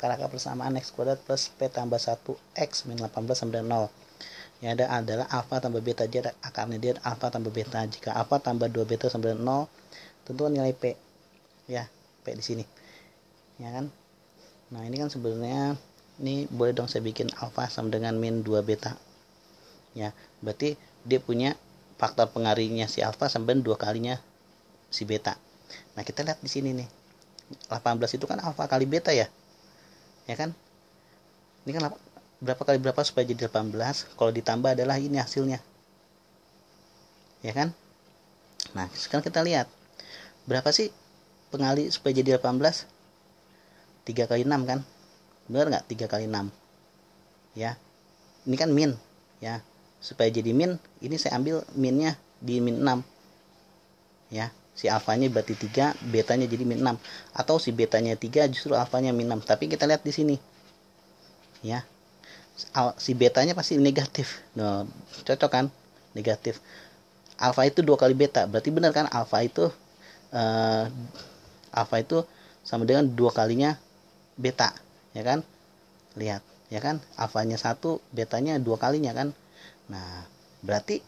akar akar persamaan x kuadrat plus p tambah 1 x min 18 sama dengan 0 yang ada adalah alfa tambah beta jadi akarnya dia alfa tambah beta jika alfa tambah 2 beta sama dengan 0 tentu nilai p ya p di sini ya kan nah ini kan sebenarnya ini boleh dong saya bikin alfa sama dengan min 2 beta ya berarti dia punya faktor pengaruhnya si alpha sama dengan 2 kalinya si beta nah kita lihat di sini nih 18 itu kan alfa kali beta ya ya kan ini kan berapa kali berapa supaya jadi 18 kalau ditambah adalah ini hasilnya ya kan nah sekarang kita lihat berapa sih pengali supaya jadi 18 3 kali 6 kan benar nggak 3 kali 6 ya ini kan min ya supaya jadi min ini saya ambil minnya di min 6 ya si alfanya berarti 3 betanya jadi min 6 atau si betanya 3 justru alfanya min 6 tapi kita lihat di sini ya si betanya pasti negatif no cocok kan negatif alfa itu dua kali beta berarti benar kan alfa itu uh, eh, alfa itu sama dengan dua kalinya beta ya kan lihat ya kan alfanya satu betanya dua kalinya kan nah berarti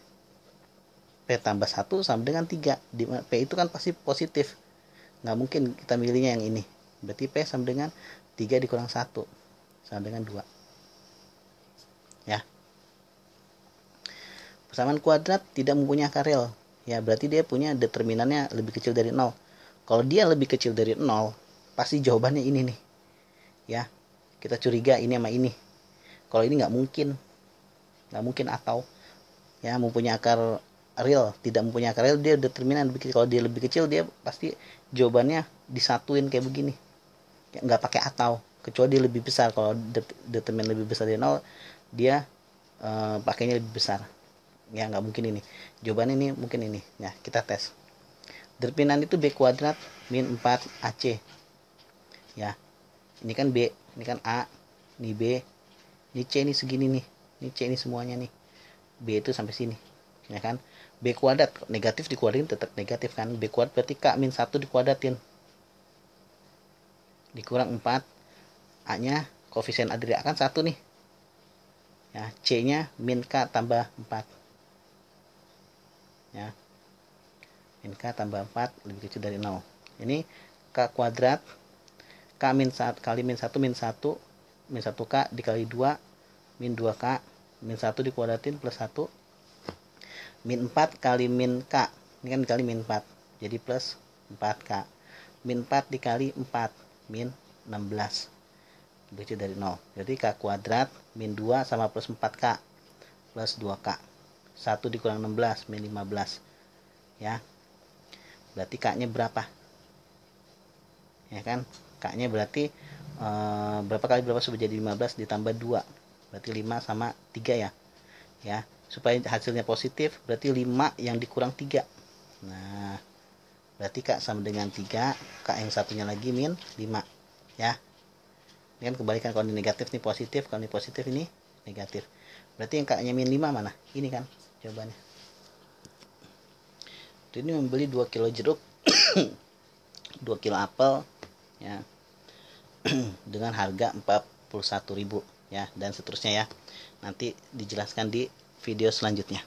P tambah 1 sama dengan 3 P itu kan pasti positif nggak mungkin kita milihnya yang ini berarti P sama dengan 3 dikurang 1 sama dengan 2 ya persamaan kuadrat tidak mempunyai akar real ya berarti dia punya determinannya lebih kecil dari 0 kalau dia lebih kecil dari 0 pasti jawabannya ini nih ya kita curiga ini sama ini kalau ini nggak mungkin nggak mungkin atau ya mempunyai akar real tidak mempunyai akar real dia determinan lebih kalau dia lebih kecil dia pasti jawabannya disatuin kayak begini nggak pakai atau kecuali dia lebih besar kalau determinan lebih besar dari nol dia e, pakainya lebih besar ya nggak mungkin ini jawaban ini mungkin ini ya kita tes determinan itu b kuadrat min 4 ac ya ini kan b ini kan a ini b ini c ini segini nih ini c ini semuanya nih b itu sampai sini ya kan b kuadrat negatif dikuadratin tetap negatif kan b kuadrat berarti k min 1 dikuadratin dikurang 4 a nya koefisien a dari a kan 1 nih ya c nya min k tambah 4 ya min k tambah 4 lebih kecil dari 0 ini k kuadrat k min 1 kali min 1 min 1 min 1k dikali 2 min 2k min 1 dikuadratin plus 1 min 4 kali min k ini kan dikali min 4 jadi plus 4k min 4 dikali 4 min 16 begitu dari 0 jadi k kuadrat min 2 sama plus 4k plus 2k 1 dikurang 16 min 15 ya berarti k nya berapa ya kan k nya berarti e, berapa kali berapa sudah jadi 15 ditambah 2 berarti 5 sama 3 ya ya supaya hasilnya positif berarti 5 yang dikurang 3 nah berarti kak sama dengan 3 kak yang satunya lagi min 5 ya ini kan kebalikan kalau ini negatif nih positif kalau ini positif ini negatif berarti yang kaknya min 5 mana ini kan jawabannya ini membeli 2 kilo jeruk 2 kilo apel ya dengan harga 41.000 ya dan seterusnya ya nanti dijelaskan di video selanjutnya.